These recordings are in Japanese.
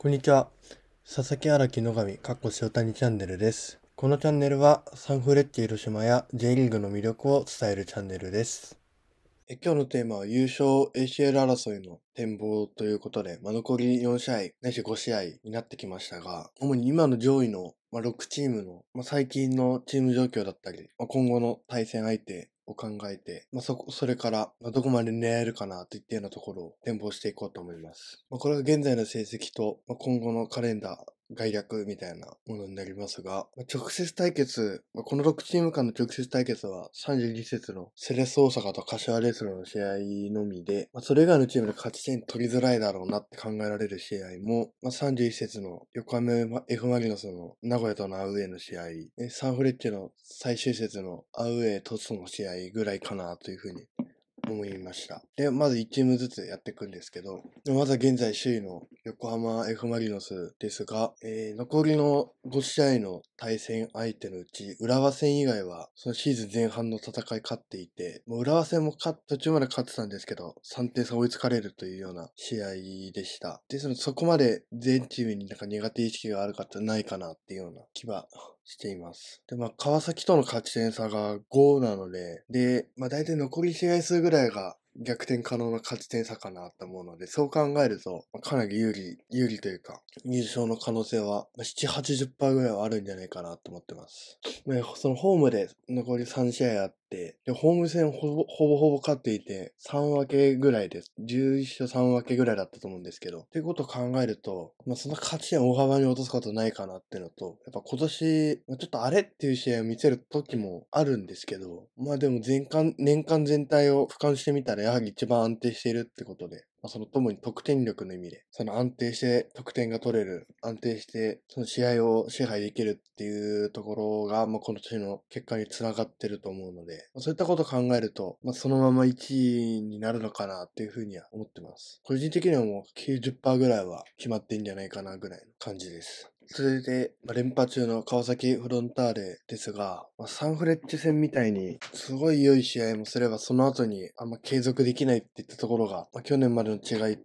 こんにちは。佐々木荒木野上、かっこ塩谷チャンネルです。このチャンネルはサンフレッチェ広島や J リーグの魅力を伝えるチャンネルです。え今日のテーマは優勝 ACL 争いの展望ということで、まあ、残り4試合、ないし5試合になってきましたが、主に今の上位のまあ、6チームの、まあ、最近のチーム状況だったり、まあ、今後の対戦相手を考えて、まあ、そこ、それから、まあ、どこまで狙えるかなといったようなところを展望していこうと思います。まあ、これが現在の成績と、まあ、今後のカレンダー概略みたいなものになりますが、直接対決、この6チーム間の直接対決は32節のセレス大阪と柏レスロの試合のみで、それ以外のチームで勝ち点取りづらいだろうなって考えられる試合も、まあ、31節の横浜 F マリノスの名古屋とのアウェイの試合、サンフレッチェの最終節のアウェイとその試合ぐらいかなというふうに思いました。で、まず1チームずつやっていくんですけど、まずは現在首位の横浜 F マリノスですが、えー、残りの5試合の対戦相手のうち、浦和戦以外は、そのシーズン前半の戦い勝っていて、もう浦和戦も途中まで勝ってたんですけど、3点差追いつかれるというような試合でした。で、そのそこまで全チームになんか苦手意識があるかってないかなっていうような気はしています。で、まあ、川崎との勝ち点差が5なので、で、まあ、大体残り試合数ぐらいが逆転可能な勝ち点差かなと思うので、そう考えると、かなり有利、有利というか、入賞の可能性は、まあ、7、80%ぐらいはあるんじゃないかなと思ってます。まあ、そのホームで残り3試合あっ、で、ホーム戦ほぼほぼほぼ勝っていて、3分けぐらいです。11勝3分けぐらいだったと思うんですけど、っていうことを考えると、まあ、そんな勝ち点大幅に落とすことないかなってのと、やっぱ今年、ちょっとあれっていう試合を見せる時もあるんですけど、まあでも全年間全体を俯瞰してみたら、やはり一番安定しているってことで、まあ、そのともに得点力の意味で、その安定して得点が取れる、安定してその試合を支配できるっていうところが、まあ、この年の結果につながってると思うので、まあ、そういったことを考えると、まあ、そのまま1位になるのかなっていうふうには思ってます。個人的にはもう90%ぐらいは決まってんじゃないかなぐらいの感じです。続いて、まあ、連覇中の川崎フロンターレですが、まあ、サンフレッチェ戦みたいに、すごい良い試合もすれば、その後にあんま継続できないっていったところが、まあ、去年までの違い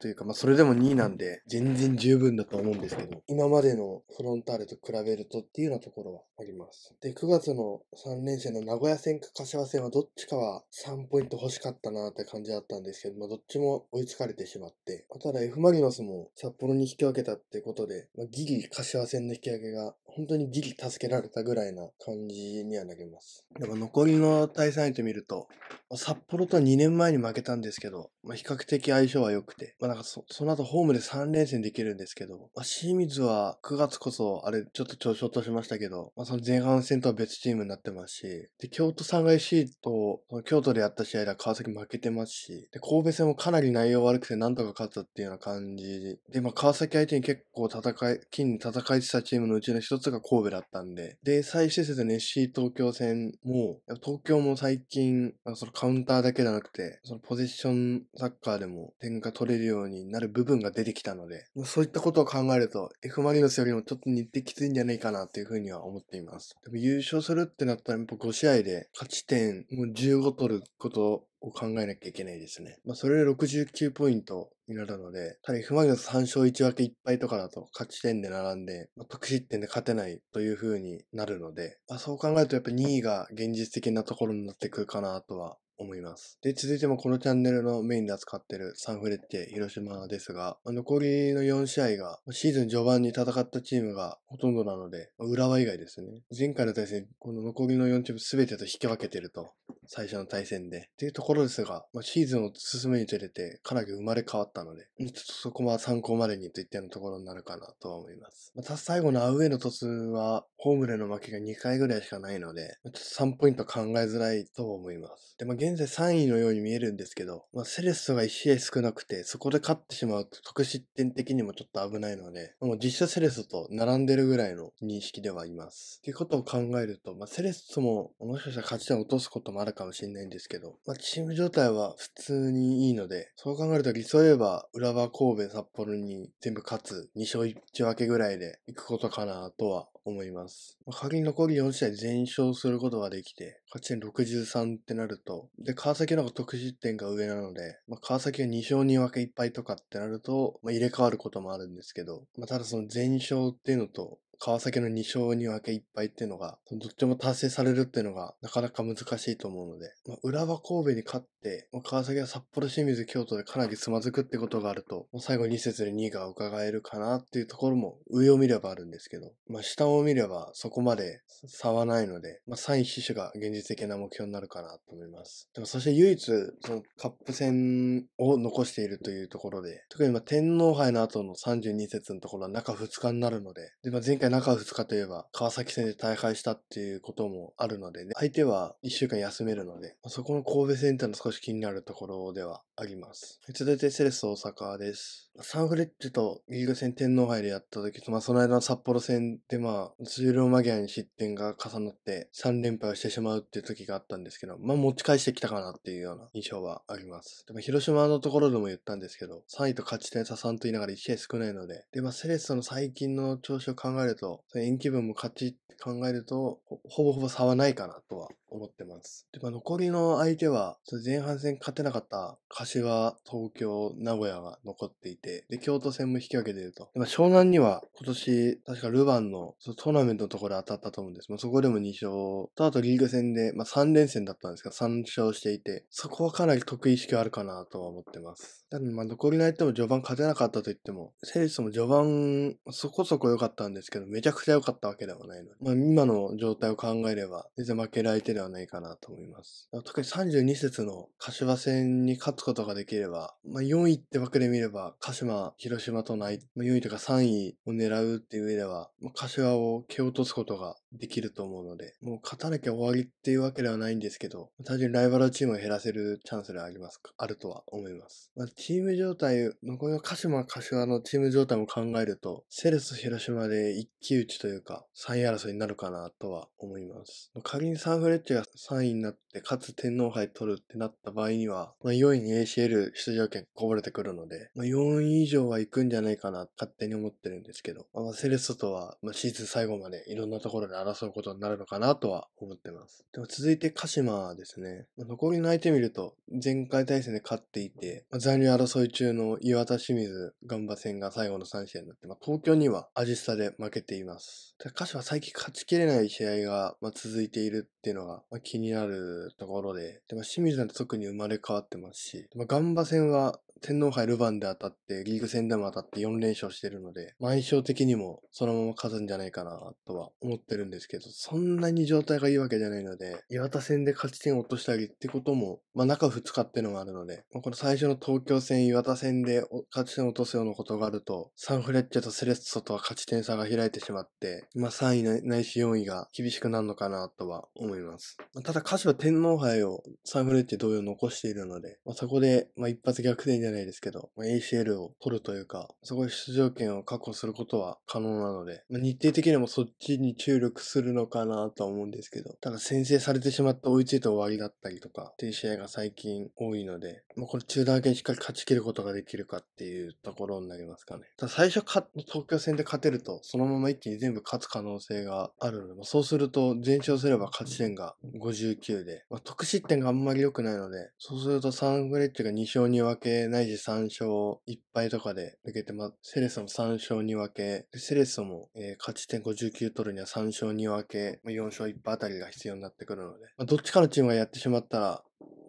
というか、まあ、それでも2位なんで、全然十分だと思うんですけど、今までのフロンターレと比べるとっていうようなところはあります。で、9月の3連戦の名古屋戦か柏戦はどっちかは3ポイント欲しかったなって感じだったんですけど、まあ、どっちも追いつかれてしまって、ただ F マリノスも札幌に引き分けたってことで、まあ、ギリ柏線の引き上げが本当にギリ助けられたぐらいな感じにはなります。でも残りの対戦相手見ると、札幌とは2年前に負けたんですけど、まあ、比較的相性は良くて、まあ、なんかその後ホームで3連戦できるんですけど、まあ、清水は9月こそ、あれちょっと調子落としましたけど、まあ、その前半戦とは別チームになってますし、で、京都サンガ FC と、京都でやった試合では川崎負けてますし、で、神戸戦もかなり内容悪くてなんとか勝ったっていうような感じで、まあ、川崎相手に結構戦い、金に戦えてたチームのうちの一つつが神戸だったんで、で、最終節の FC 東京戦も、東京も最近、そのカウンターだけじゃなくて、そのポゼッションサッカーでも点が取れるようになる部分が出てきたので、そういったことを考えると、F マリノスよりもちょっと日程きついんじゃないかなっていうふうには思っています。でも優勝するってなったら、やっぱ5試合で勝ち点もう15取ることを考えなきゃいけないですね。まあ、それで69ポイントになるので、ただ不満リ3勝1分け1敗とかだと勝ち点で並んで、まあ、得失点で勝てないという風になるので、まあ、そう考えるとやっぱ2位が現実的なところになってくるかなとは思います。で、続いてもこのチャンネルのメインで扱ってるサンフレッチェ広島ですが、残りの4試合がシーズン序盤に戦ったチームがほとんどなので、浦和以外ですね。前回の対戦、この残りの4チーム全てと引き分けてると、最初の対戦で。っていうところですが、まシーズンを進めにつれてかなり生まれ変わったので、ちょっとそこは参考までにといったようなところになるかなとは思います。また最後のアウェイの突は、ホームでの負けが2回ぐらいしかないので、ちょっと3ポイント考えづらいと思います。で、まあ現在3位のように見えるんですけど、まあ、セレッソが1試合少なくて、そこで勝ってしまうと得失点的にもちょっと危ないので、もう実写セレッソと並んでるぐらいの認識ではいます。っていうことを考えると、まあ、セレッソももしかしたら勝ち点を落とすこともあるかもしれないんですけど、まあ、チーム状態は普通にいいので、そう考えると理想言えば、浦和神戸札幌に全部勝つ、2勝1分けぐらいで行くことかなとは思います。仮に残り4試合全勝することができて、勝ち点63ってなると、で、川崎の方が得失点が上なので、まあ、川崎が2勝2分け1敗とかってなると、まあ、入れ替わることもあるんですけど、まあ、ただその全勝っていうのと、川崎の2勝2分け1敗っていうのが、どっちも達成されるっていうのが、なかなか難しいと思うので、まあ、浦和神戸に勝って、まあ、川崎は札幌清水京都でかなりつまずくってことがあると、まあ、最後2節で2位が伺えるかなっていうところも、上を見ればあるんですけど、まあ、下を見ればそこまで差はないので、まあ、3位死守が現実的な目標になるかなと思います。でもそして唯一、そのカップ戦を残しているというところで、特にまあ天皇杯の後の32節のところは中2日になるので、でまあ、前回中2日といえば、川崎戦で大敗したっていうこともあるのでね、相手は1週間休めるので、そこの神戸戦っていうの少し気になるところではあります。続いてセレス大阪です。サンフレッチェとリーグ戦天皇杯でやった時と、まあその間の札幌戦でまあ、終了間際に失点が重なって3連敗をしてしまうっていう時があったんですけど、まあ持ち返してきたかなっていうような印象はあります。でも広島のところでも言ったんですけど、3位と勝ち点差3と言いながら1試合少ないので、でまあセレスの最近の調子を考えると、と、延期分も勝ち考えるとほ、ほぼほぼ差はないかなとはってます。で、まあ、残りの相手は、前半戦勝てなかった柏、東京、名古屋が残っていて、で、京都戦も引き分けていると。まあ、湘南には今年、確かルヴァンのトーナメントのところで当たったと思うんです。まあ、そこでも2勝と、あとリーグ戦で、まあ、3連戦だったんですが、3勝していて、そこはかなり得意意識はあるかなとは思ってます。だ、まあ、残りの相手も序盤勝てなかったと言っても、セリスも序盤、そこそこ良かったんですけど、めちゃくちゃ良かったわけではないので、まあ、今の状態を考えれば、全然負ける相手でははないかなと思います。特に32節の柏戦に勝つことができれば、まあ、4位って枠で見れば、鹿島、広島とない、まあ、4位とか3位を狙うっていう上では、まあ、柏を蹴落とすことができると思うので、もう勝たなきゃ終わりっていうわけではないんですけど、単純にライバルチームを減らせるチャンスではありますか、あるとは思います。まあ、チーム状態、残りの鹿島、柏のチーム状態も考えると、セレス広島で一騎打ちというか、3位争いになるかなとは思います。仮にサンフレッチが3位になって、かつ天皇杯取るってなった場合には、まあ、4位に ACL 出場権こぼれてくるので、まあ、4位以上は行くんじゃないかな、勝手に思ってるんですけど、まあ、セレッソとは、まあ、シーズン最後までいろんなところで争うことになるのかなとは思ってます。でも続いて鹿島ですね。まあ、残りの相手見ると、前回対戦で勝っていて、まあ、残留争い中の岩田清水ガンバ戦が最後の3試合になって、まあ、東京にはアジスタで負けています。鹿島最近勝ちきれない試合が、まあ、続いているっていうのがまあ、気になるところで、でまあ、清水なんて特に生まれ変わってますし、まあ、ガンバ戦は天皇杯ルヴァンで当たって、リーグ戦でも当たって4連勝してるので、まあ、相性的にもそのまま勝つんじゃないかなとは思ってるんですけど、そんなに状態がいいわけじゃないので、岩田戦で勝ち点を落としたりってことも、まあ、中2日ってのがあるので、まあ、この最初の東京戦、岩田戦で勝ち点を落とすようなことがあると、サンフレッチェとセレッソとは勝ち点差が開いてしまって、まあ、3位ないし4位が厳しくなるのかなとは思います。まあ、ただ、歌手は天皇杯をサンフレッチェ同様残しているので、まあ、そこで、まあ、一発逆転じゃないですけど、まあ、ACL を取るというか、そこで出場権を確保することは可能なので、まあ、日程的にもそっちに注力するのかなとは思うんですけど、ただ先制されてしまった追いついた終わりだったりとか、っていう試合が最近多いので、まあ、これ中断権しっかり勝ち切ることができるかっていうところになりますかね。ただ最初か、東京戦で勝てると、そのまま一気に全部勝つ可能性があるので、まあ、そうすると全勝すれば勝ち点が59で、まあ、得失点があんまり良くないので、そうするとサンフレッチが2勝に分けないナイ3勝1敗とかで抜けてまセレソも3勝2分け。セレソも、えー、勝ち点59取るには3勝2分け、ま4勝1敗あたりが必要になってくるので、まどっちかのチームがやってしまったら、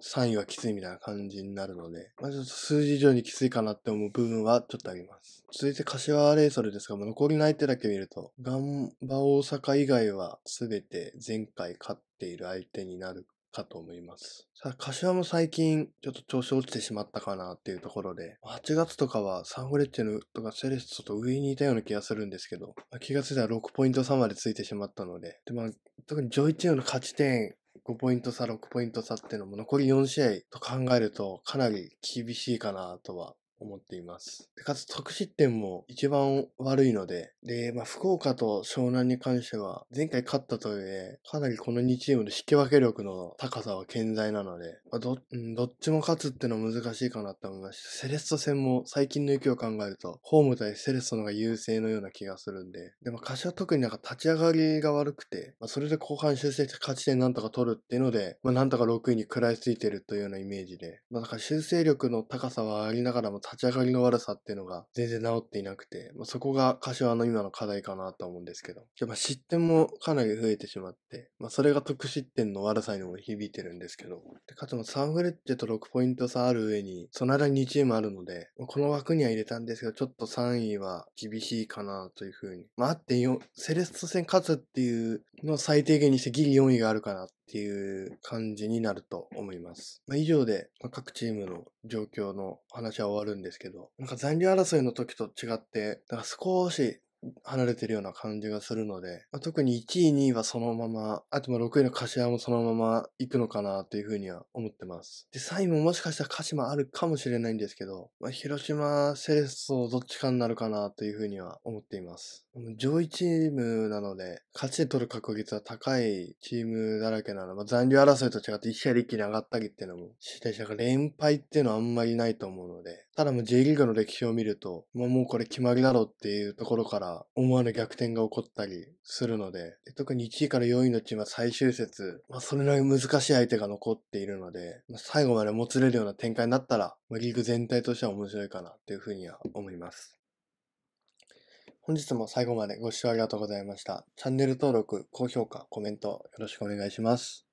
3位はきついみたいな感じになるので、まあ、ちょっと数字以上にきついかなって思う部分はちょっとあります。続いて柏レイソルですが、残りの相手だけ見ると、ガンバ大阪以外は全て前回勝っている相手になるかと思います。さあ、柏も最近ちょっと調子落ちてしまったかなっていうところで、8月とかはサンフレッチェのとかセレストと上にいたような気がするんですけど、まあ、気がついたら6ポイント差までついてしまったので、でまあ、特にジョイチームの勝ち点5ポイント差、6ポイント差っていうのも残り4試合と考えるとかなり厳しいかなとは思っています。かつ得失点も一番悪いので、で、まあ、福岡と湘南に関しては、前回勝ったとはいえ、かなりこの2チームの引き分け力の高さは健在なので、まあ、ど、うん、どっちも勝つってのは難しいかなと思いました。セレスト戦も最近の勢いを考えると、ホーム対セレストの方が優勢のような気がするんで、でも柏特になんか立ち上がりが悪くて、まあ、それで後半修正して勝ち点なんとか取るっていうので、まあ、なんとか6位に食らいついてるというようなイメージで、まあ、だから修正力の高さはありながらも立ち上がりの悪さっていうのが全然治っていなくて、まあ、そこが柏の今の課題かなと思うんですけど、やっぱ失点もかなり増えてしまって、まあ、それが得失点の悪さにも響いてるんですけど、でかつもサンフレッチェと6ポイント差ある上に、その間に2チームあるので、この枠には入れたんですけど、ちょっと3位は厳しいかなというふうに。まあ、あって4、セレスト戦勝つっていうのを最低限にしてギリ4位があるかなっっていう感じになると思います。まあ、以上で、ま各チームの状況の話は終わるんですけど、なんか残留争いの時と違って、だから少し離れてるような感じがするので、まあ、特に1位、2位はそのまま、あとまあ6位の柏もそのまま行くのかなというふうには思ってます。で、3位ももしかしたら鹿島あるかもしれないんですけど、まあ、広島、セレッソどっちかになるかなというふうには思っています。上位チームなので、勝ちで取る確率は高いチームだらけなので、まあ、残留争いと違って1試合で一気に上がったりっていうのも、しか連敗っていうのはあんまりないと思うので、ただもう J リーグの歴史を見ると、まあ、もうこれ決まりだろうっていうところから思わぬ逆転が起こったりするので、で特に1位から4位のチームは最終節、まあ、それなりに難しい相手が残っているので、まあ、最後までもつれるような展開になったら、まあ、リーグ全体としては面白いかなっていうふうには思います。本日も最後までご視聴ありがとうございました。チャンネル登録、高評価、コメントよろしくお願いします。